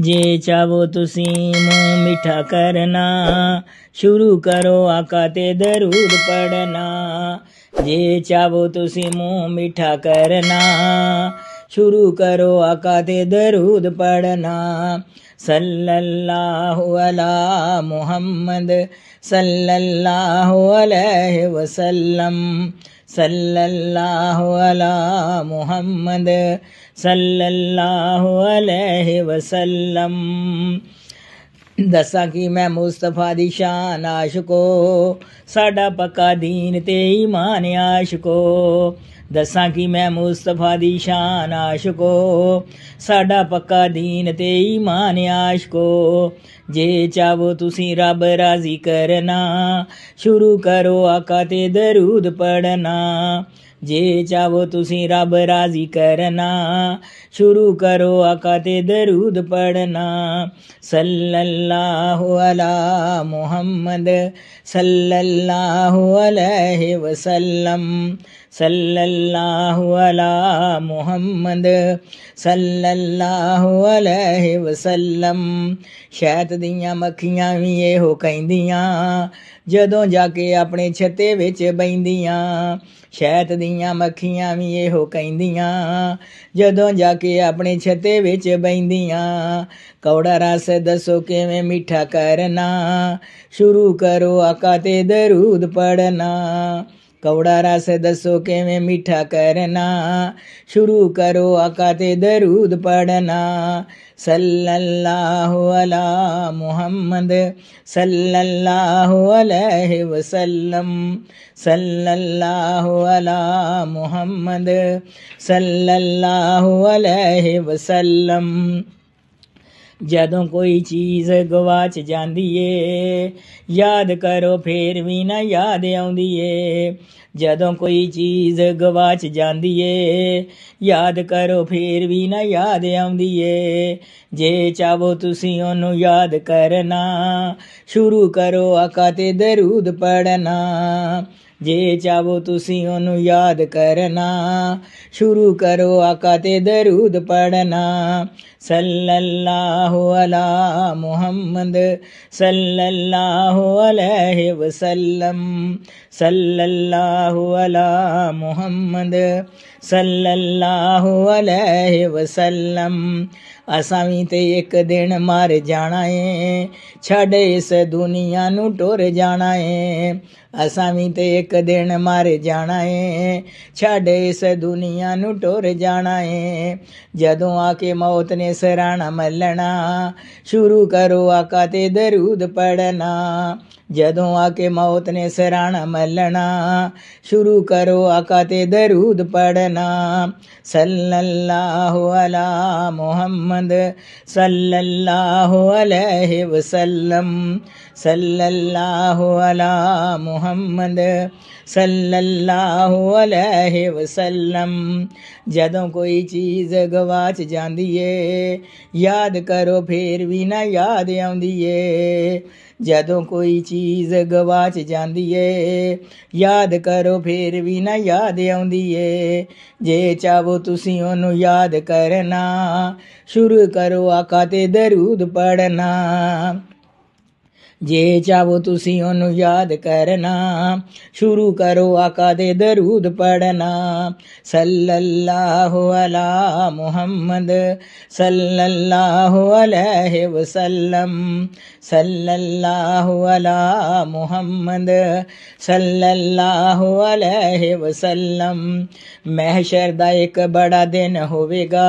जे चाहो तुसी मुंह मीठा करना शुरू करो आका ते दरूद पढ़ना जे चाहो तुसी मुंह मीठा करना शुरू करो आका ते दरूद पढ़ना सल्लल्लाहु अला मुहम्मद सल्लल्लाहु अलैहि वसल्लम सल्लल्लाहु अला मुहम्मद सल्लल्लाहु अलैहि वसल्लम दसा कि मैं मुस्तफा दी शान आशको साडा पक्का दीन ते ईमान आशको ਦੱਸਾਂ ਕਿ ਮੈਂ ਮੁਸਤਫਾ ਦੀ ਸ਼ਾਨ ਆਸ਼ਕੋ ਸਾਡਾ ਪੱਕਾ ਦੀਨ ਤੇ ਈਮਾਨ ਆਸ਼ਕੋ ਜੇ ਚਾਹੋ ਤੁਸੀਂ ਰੱਬ ਰਾਜ਼ੀ ਕਰਨਾ ਸ਼ੁਰੂ ਕਰੋ ਆਕਾ ਤੇ ਦਰੂਦ ਪੜਨਾ ਜੇ ਚਾਹੋ ਤੁਸੀਂ ਰੱਬ ਰਾਜ਼ੀ ਕਰਨਾ ਸ਼ੁਰੂ ਕਰੋ ਆਕਾ ਤੇ ਦਰੂਦ ਪੜਨਾ ਸੱਲੱਲਾਹੁ ਅਲਾ ਮੁਹੰਮਦ ਸੱਲੱਲਾਹੁ ਅਲੈਹਿ ਵਸੱਲਮ सल्लल्लाहु अला मुहम्मद सल्लल्लाहु अलैहि वसल्लम शायद दियां मखियां भी एहो कहंदियां जदों जाके अपने छते विच बैंदियां शायद दिया मखियां भी एहो कहंदियां जदों जाके अपने छते विच बैंदियां कौड़ा रस दसो कि मैं मीठा करना शुरू करो आकाते दरूद पढ़ना कवड़ा से दसो के में मीठा करना शुरू करो अकाते दरूद पढ़ना सल्लल्लाहु अला मुहम्मद सल्लल्लाहु अलैहि वसल्लम सल्लल्लाहु अला मुहम्मद सल्लल्लाहु अलैहि वसल्लम ਜਦੋਂ ਕੋਈ ਚੀਜ਼ ਗਵਾਚ ਜਾਂਦੀ ਏ ਯਾਦ ਕਰੋ ਫੇਰ ਵੀ ਨਾ ਯਾਦ ਆਉਂਦੀ ਏ ਜਦੋਂ ਕੋਈ ਚੀਜ਼ ਗਵਾਚ ਜਾਂਦੀ ਏ ਯਾਦ ਕਰੋ ਫੇਰ ਵੀ ਨਾ ਯਾਦ ਆਉਂਦੀ ਏ ਜੇ ਚਾਹੋ ਤੁਸੀਂ ਉਹਨੂੰ ਯਾਦ ਕਰਨਾ ਸ਼ੁਰੂ ਕਰੋ ਆਕਾ ਤੇ ਦਰੂਦ ਪੜਨਾ ਜੇ ਚਾਹੋ ਤੁਸੀਂ ਉਹਨੂੰ ਯਾਦ ਕਰਨਾ ਸ਼ੁਰੂ ਕਰੋ ਆਕਾ ਤੇ ਦਰੂਦ ਪੜਨਾ ਸੱਲੱਲਾਹੁ ਅਲਾ ਮੁਹੰਮਦ ਸੱਲੱਲਾਹੁ ਅਲੈਹਿ ਵਸੱਲਮ ਸੱਲੱਲਾਹੁ ਅਲਾ ਮੁਹੰਮਦ ਸੱਲੱਲਾਹੁ ਅਲੈਹਿ ਵਸੱਲਮ ਅਸਾਂ ਵੀ ਤੇ ਇੱਕ ਦਿਨ ਮਰ ਜਾਣਾ ਏ ਛੱਡ ਇਸ ਦੁਨੀਆ ਨੂੰ ਟੁਰ ਜਾਣਾ ਏ ਅਸਾਂ ਵੀ ਤੇ ਇੱਕ ਦਿਨ ਮਰ ਜਾਣਾ ਏ ਛੱਡ ਇਸ ਦੁਨੀਆ ਨੂੰ ਟੁਰ ਜਾਣਾ ਏ ਜਦੋਂ ਆ ਕੇ ਮੌਤ ਨੇ ਸਰਾਣਾ ਮੱਲਣਾ ਸ਼ੁਰੂ ਕਰੋ ਆਕਾ ਤੇ ਦਰੂਦ ਪੜਨਾ ਜਦੋਂ ਆ ਕੇ ਮੌਤ ਨੇ ਸਰਾਣਾ ਮੱਲਣਾ ਸ਼ੁਰੂ ਕਰੋ ਆਕਾ ਤੇ ਦਰੂਦ ਪੜਨਾ ਸੱਲੱਲਾਹੁ ਅਲਾ ਮੁਹੰਮਦ ਸੱਲੱਲਾਹੁ ਅਲੈਹਿ ਵਸੱਲਮ സല്ലല്ലാഹു അലാ മുഹമ്മദ് ਸੱਲੱਲਾਹੁ ਅਲੈਹਿ ਵਸੱਲਮ ਜਦੋਂ ਕੋਈ ਚੀਜ਼ ਗਵਾਚ ਜਾਂਦੀ ਏ ਯਾਦ ਕਰੋ ਫੇਰ ਵੀ ਨਾ ਯਾਦ ਆਉਂਦੀ ਏ ਜਦੋਂ ਕੋਈ ਚੀਜ਼ ਗਵਾਚ ਜਾਂਦੀ ਏ ਯਾਦ ਕਰੋ ਫੇਰ ਵੀ ਨਾ ਯਾਦ ਆਉਂਦੀ ਏ ਜੇ ਚਾਹੋ ਤੁਸੀਂ ਉਹਨੂੰ ਯਾਦ ਕਰਨਾ ਸ਼ੁਰੂ ਕਰੋ ਆਕਾ ਤੇ ਦਰੂਦ ਪੜਨਾ जे चाहो तुसी ओनु याद करना शुरू करो आका दे दरूद पढ़ना सल्लल्लाहु अला मुहम्मद सल्लल्लाहु अलैहि वसल्लम सल्लल्लाहु अला मुहम्मद सल्लल्लाहु अलैहि वसल्लम महशर दा एक बड़ा दिन होवेगा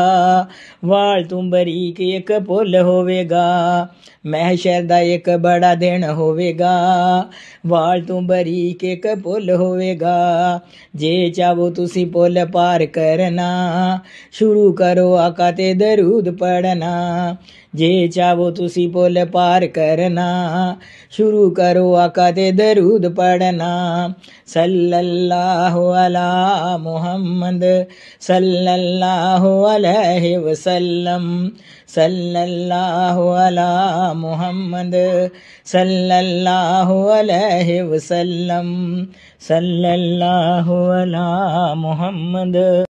वाल तुम बरीक एक पुल होवेगा महशर दा एक बड़ा ਦੇਣ ਹੋਵੇਗਾ ਵਾਲ ਤੋਂ ਬਰੀਕ ਇੱਕ ਪੁੱਲ ਹੋਵੇਗਾ ਜੇ ਚਾਹੋ ਤੁਸੀਂ ਪੁੱਲ ਪਾਰ ਕਰਨਾ ਸ਼ੁਰੂ ਕਰੋ ਆਕਾ ਤੇ ਦਰੂਦ ਪੜਨਾ ਜੇ ਚਾਹੋ ਤੁਸੀਂ ਪੁੱਲ ਪਾਰ ਕਰਨਾ ਸ਼ੁਰੂ ਕਰੋ ਆਕਾ ਤੇ ਦਰੂਦ ਪੜਨਾ ਸੱਲੱਲਾਹੁ ਅਲਾ ਮੁਹੰਮਦ ਸੱਲੱਲਾਹੁ ਅਲੈਹਿ ਵਸੱਲਮ சல்லல்லாஹு அலா முஹம்மது சல்லல்லாஹு அலஹி வசல்லம் சல்லல்லாஹு அலா முஹம்மது